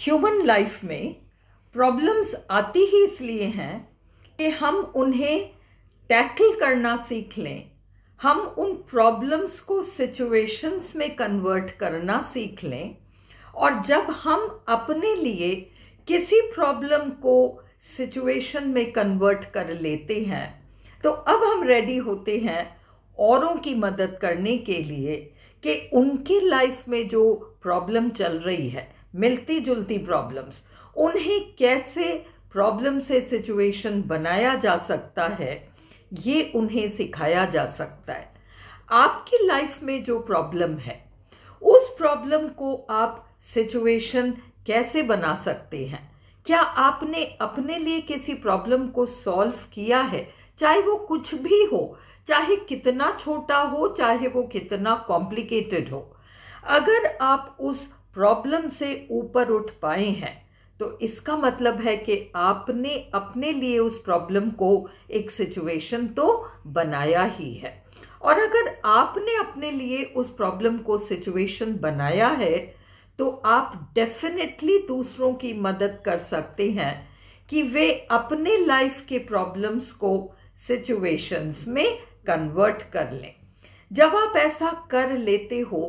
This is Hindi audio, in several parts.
ह्यूमन लाइफ में प्रॉब्लम्स आती ही इसलिए हैं कि हम उन्हें टैकल करना सीख लें हम उन प्रॉब्लम्स को सिचुएशंस में कन्वर्ट करना सीख लें और जब हम अपने लिए किसी प्रॉब्लम को सिचुएशन में कन्वर्ट कर लेते हैं तो अब हम रेडी होते हैं औरों की मदद करने के लिए कि उनकी लाइफ में जो प्रॉब्लम चल रही है मिलती जुलती प्रॉब्लम्स उन्हें कैसे प्रॉब्लम से सिचुएशन बनाया जा सकता है ये उन्हें सिखाया जा सकता है आपकी लाइफ में जो प्रॉब्लम है उस प्रॉब्लम को आप सिचुएशन कैसे बना सकते हैं क्या आपने अपने लिए किसी प्रॉब्लम को सॉल्व किया है चाहे वो कुछ भी हो चाहे कितना छोटा हो चाहे वो कितना कॉम्प्लिकेटेड हो अगर आप उस प्रॉब्लम से ऊपर उठ पाए हैं तो इसका मतलब है कि आपने अपने लिए उस प्रॉब्लम को एक सिचुएशन तो बनाया ही है और अगर आपने अपने लिए उस प्रॉब्लम को सिचुएशन बनाया है तो आप डेफिनेटली दूसरों की मदद कर सकते हैं कि वे अपने लाइफ के प्रॉब्लम्स को सिचुएशंस में कन्वर्ट कर लें जब आप ऐसा कर लेते हो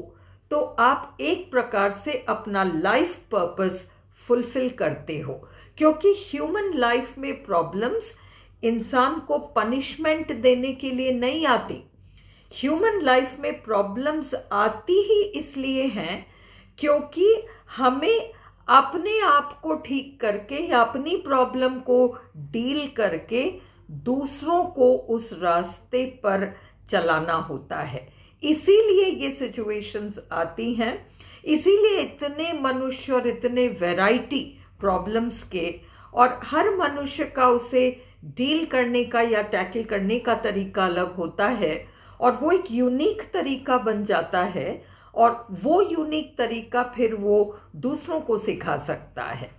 तो आप एक प्रकार से अपना लाइफ पर्पस फुलफिल करते हो क्योंकि ह्यूमन लाइफ में प्रॉब्लम्स इंसान को पनिशमेंट देने के लिए नहीं आती ह्यूमन लाइफ में प्रॉब्लम्स आती ही इसलिए हैं क्योंकि हमें अपने आप को ठीक करके या अपनी प्रॉब्लम को डील करके दूसरों को उस रास्ते पर चलाना होता है इसीलिए ये सिचुएशंस आती हैं इसीलिए इतने मनुष्य और इतने वैरायटी प्रॉब्लम्स के और हर मनुष्य का उसे डील करने का या टैकल करने का तरीका अलग होता है और वो एक यूनिक तरीका बन जाता है और वो यूनिक तरीका फिर वो दूसरों को सिखा सकता है